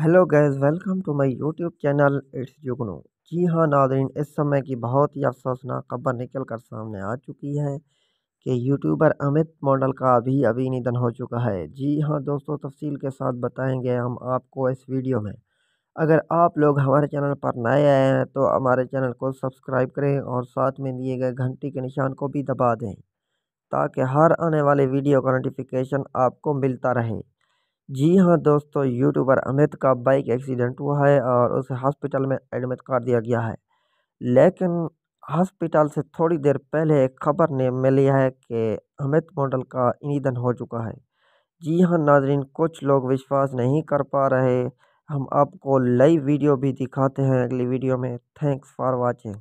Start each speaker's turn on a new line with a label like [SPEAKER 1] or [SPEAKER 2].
[SPEAKER 1] hello guys welcome to my YouTube channel it's Jugnu ji हाँ Nadreen इस समय की बहुत ही अफसोसनाक खबर निकल कर सामने आ चुकी है कि यूट्यूबर अमित मॉडल का भी अभी निधन हो चुका है जी हाँ दोस्तों तफसील के साथ बताएंगे हम आपको इस वीडियो में अगर आप लोग हमारे चैनल पर नए आए हैं तो हमारे चैनल को सब्सक्राइब करें और साथ में दिए गए घंटी के निशान को भी दबा दें ताकि हर आने वाले वीडियो का नोटिफिकेशन आपको मिलता रहे जी हाँ दोस्तों यूट्यूबर अमित का बाइक एक्सीडेंट हुआ है और उसे हॉस्पिटल में एडमिट कर दिया गया है लेकिन हॉस्पिटल से थोड़ी देर पहले एक खबर ने मिली है कि अमित मॉडल का निधन हो चुका है जी हाँ नाजरीन कुछ लोग विश्वास नहीं कर पा रहे हम आपको लाइव वीडियो भी दिखाते हैं अगली वीडियो में थैंक्स फॉर वॉचिंग